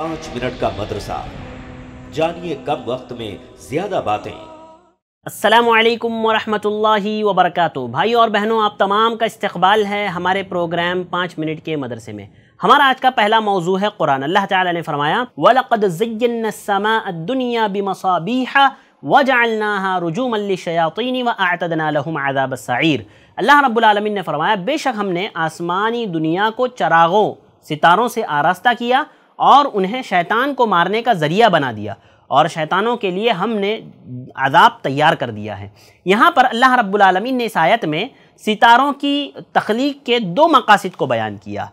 पांच मिनट का मदरसा जानिए कम वक्त में ज़्यादा बातें असलकम वरहमतुल्लाहि वबरकू भाई और बहनों आप तमाम का इस्तबाल है हमारे प्रोग्राम पाँच मिनट के मदरसे में हमारा आज का पहला मौजू है कुरान अल्लाह ताला ने फरमाया वलकद दुनिया बिमसाबीहा वजालना रजूम शयातीनी व आतदनालहम आदाब सईर अल्लाह रब्लमिन ने फरमाया बेशक हमने आसमानी दुनिया को चरागों सितारों से आरास्ता किया और उन्हें शैतान को मारने का ज़रिया बना दिया और शैतानों के लिए हमने आदाब तैयार कर दिया है यहाँ पर अल्लाह रब्बुल ने इस आयत में सितारों की तख्लीक के दो मकासद को बयान किया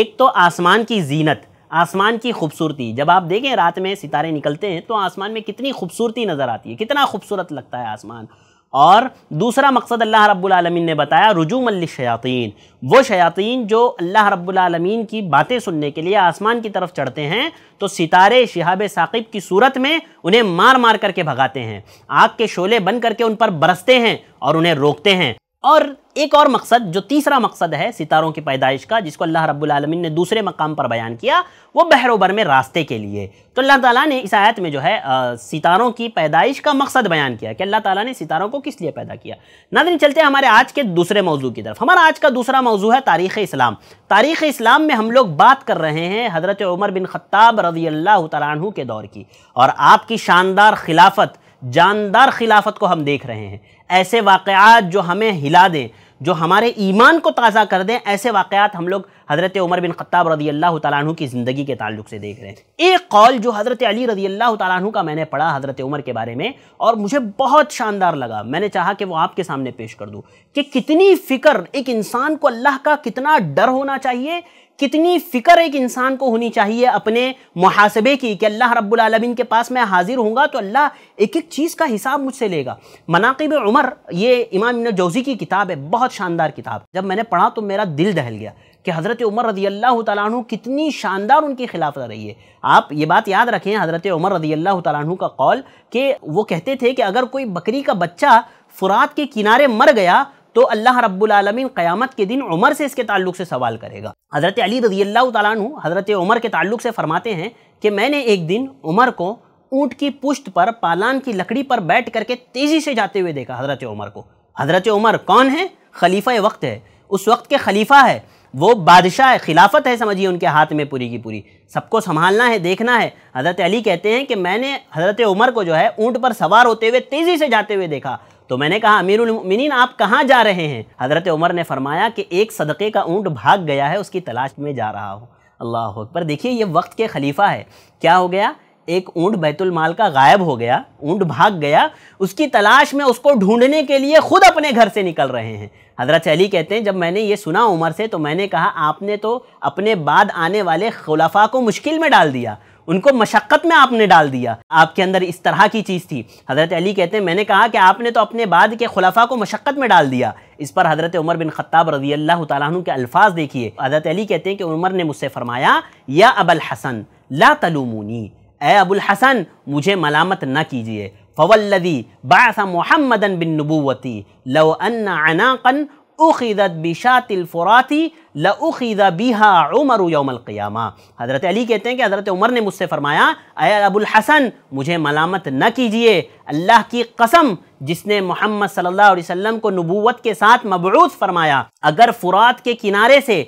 एक तो आसमान की जीनत आसमान की खूबसूरती जब आप देखें रात में सितारे निकलते हैं तो आसमान में कितनी खूबसूरती नज़र आती है कितना खूबसूरत लगता है आसमान और दूसरा मकसद अल्लाह रब्बुलमीन ने बताया रजूम शयातीन वो शयातीन जो अल्लाह रब्बुलमीन की बातें सुनने के लिए आसमान की तरफ चढ़ते हैं तो सितारे शिहाब साकिब की सूरत में उन्हें मार मार करके भगाते हैं आग के शोले बन करके उन पर बरसते हैं और उन्हें रोकते हैं और एक और मकसद जो तीसरा मकसद है सितारों की पैदाइश का जिसको अल्लाह रब्बुल आलमीन ने दूसरे मकाम पर बयान किया वो बहरोबर में रास्ते के लिए तो अल्लाह ताला ने इस आयत में जो है आ, सितारों की पैदाइश का मकसद बयान किया कि अल्लाह ताला ने सितारों को किस लिए पैदा किया दिन चलते हैं हमारे आज के दूसरे मौजू की तरफ हमारा आज का दूसरा मौजू है तारीख़ इस्लाम तारीख़ इस्लाम में हम लोग बात कर रहे हैं हज़रत उमर बिन खत्ताब रजी अल्लाह तारू के दौर की और आपकी शानदार खिलाफत जानदार खिलाफत को हम देख रहे हैं ऐसे वाक़ात जो हमें हिला दें जो हमारे ईमान को ताज़ा कर दें ऐसे वाक़ात हम लोग हज़रत उमर बिन ख़त्ताब रजी अल्लाह तु की ज़िंदगी के ताल्लुक से देख रहे हैं एक कौल जो हज़रत अली रजी अल्लाह तु का मैंने पढ़ा हज़रत उमर के बारे में और मुझे बहुत शानदार लगा मैंने चाहा कि वो आपके सामने पेश कर दूँ कि कितनी फ़िक्र एक इंसान को अल्लाह का कितना डर होना चाहिए कितनी फ़िक्र एक इंसान को होनी चाहिए अपने मुहासबे की कि अल्लाह रब्बुल के पास मैं हाजिर हूँ तो अल्लाह एक एक चीज़ का हिसाब मुझसे लेगा मनाकब उमर ये इमाम जौज़ी की किताब है बहुत शानदार किताब जब मैंने पढ़ा तो मेरा दिल दहल गया कि हज़रत उमर रदी अल्लाह तु कितनी शानदार उनकी खिलाफत रही है आप ये बात याद रखें हज़रत उमर रदी अल्लाह तु का कौल कि वो कहते थे कि अगर कोई बकरी का बच्चा फ़ुरात के किनारे मर गया तो अल्लाह रब्बुल क्यामत क़यामत के दिन उमर से इसके ताल्लुक से सवाल करेगा हज़रत अली रजी अल्लाह तु हज़रत उमर के ताल्लुक से फ़रमाते हैं कि मैंने एक दिन उमर को ऊँट की पुश्त पर पालान की लकड़ी पर बैठ करके तेज़ी से जाते हुए देखा हज़रत उमर को हज़रत उमर कौन है खलीफा वक्त है उस वक्त के खलीफा है वो बादशाह है खिलाफत है समझिए उनके हाथ में पूरी की पूरी सबको संभालना है देखना है हज़रत अली कहते हैं कि मैंने हज़रत उमर को जो है ऊँट पर सवार होते हुए तेज़ी से जाते हुए देखा तो मैंने कहा अमीरमिन आप कहाँ जा रहे हैं हज़रत उमर ने फरमाया कि एक सदक़े का ऊँट भाग गया है उसकी तलाश में जा रहा हूँ अल्लाह पर देखिए ये वक्त के खलीफा है क्या हो गया एक ऊँट बैतुलमाल का गायब हो गया ऊँट भाग गया उसकी तलाश में उसको ढूंढने के लिए खुद अपने घर से निकल रहे हैं हज़रत अली कहते हैं जब मैंने ये सुना उमर से तो मैंने कहा आपने तो अपने बाद आने वाले खुलाफा को मुश्किल में डाल दिया उनको मशक्क़त में आपने डाल दिया आपके अंदर इस तरह की चीज़ थी हज़रत अली कहते हैं मैंने कहा कि आपने तो अपने बाद के खुलाफा को मशक्क़त में डाल दिया इस पर हज़रत उमर बिन ख़त्ताब रजी अल्लाह तु के अल्फाज देखिए हज़रत अली कहते हैं कि उमर ने मुझसे फ़रमाया या अबल हसन ला तलूमूनी ए अबुल हसन मुझे मलामत न कीजिए फ़वल्लदी बासा मोहम्मदन बिन नबूवती लो अन्ना अनाकन उखीदत बिशातिल फ़ुराती लखीदा बिहा उमर क़ियामा हज़रत अली कहते हैं कि हज़रत उमर ने मुझसे फ़रमाया अय अबुल हसन मुझे मलामत न कीजिए अल्लाह की कसम जिसने मोहम्मद सल्लल्लाहु अलैहि वसल्लम को नबूवत के साथ मबरूस फ़रमाया अगर फ़ुरात के किनारे से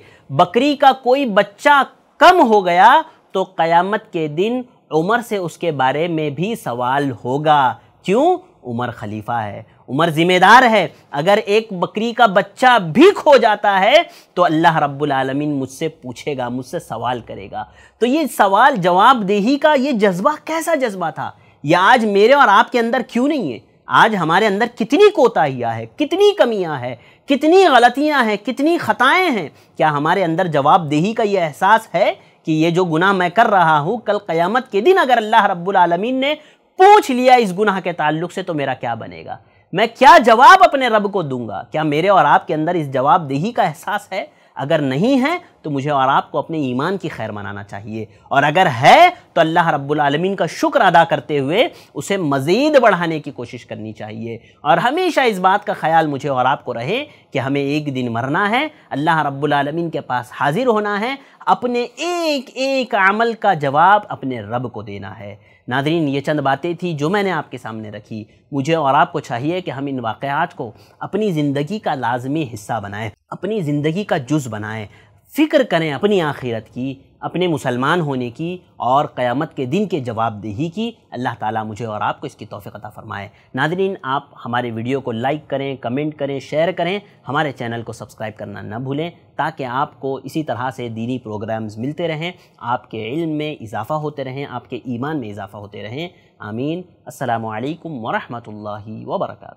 बकरी का कोई बच्चा कम हो गया तो क़यामत के दिन उमर से उसके बारे में भी सवाल होगा क्यों उमर खलीफा है उमर ज़िम्मेदार है अगर एक बकरी का बच्चा भी खो जाता है तो अल्लाह रब्बुल आलमीन मुझसे पूछेगा मुझसे सवाल करेगा तो ये सवाल जवाबदेही का ये जज्बा कैसा जज्बा था यह आज मेरे और आपके अंदर क्यों नहीं है आज हमारे अंदर कितनी कोताहियाँ है कितनी कमियाँ है कितनी गलतियाँ हैं कितनी ख़ताएँ हैं क्या हमारे अंदर जवाबदेही का ये एहसास है कि ये जो गुनाह मैं कर रहा हूँ कल क़यामत के दिन अगर अल्लाह रब्बुल आलमीन ने पूछ लिया इस गुनाह के ताल्लुक से तो मेरा क्या बनेगा मैं क्या जवाब अपने रब को दूंगा क्या मेरे और आपके अंदर इस जवाबदेही का एहसास है अगर नहीं है तो मुझे और आपको अपने ईमान की खैर मनाना चाहिए और अगर है तो अल्लाह रब्बुल का शुक्र अदा करते हुए उसे मज़ीद बढ़ाने की कोशिश करनी चाहिए और हमेशा इस बात का ख्याल मुझे और आपको रहे कि हमें एक दिन मरना है अल्लाह रब्बुल के पास हाज़िर होना है अपने एक एक अमल का जवाब अपने रब को देना है नादरीन ये चंद बातें थी जो मैंने आपके सामने रखी मुझे और आपको चाहिए कि हम इन वाक़ात को अपनी ज़िंदगी का लाजमी हिस्सा बनाएं अपनी ज़िंदगी का जुज़ बनाएं फ़िक्र करें अपनी आखिरत की अपने मुसलमान होने की और क़यामत के दिन के जवाबदेही की अल्लाह ताला मुझे और आपको इसकी तोफ़ी अता फ़रमाए नादरीन आप हमारे वीडियो को लाइक करें कमेंट करें शेयर करें हमारे चैनल को सब्सक्राइब करना ना भूलें ताकि आपको इसी तरह से दीनी प्रोग्राम्स मिलते रहें आपके इल्म में इजाफ़ा होते रहें आपके ईमान में इजाफ़ा होते रहें आमीन अल्लाम वरहमल वर्का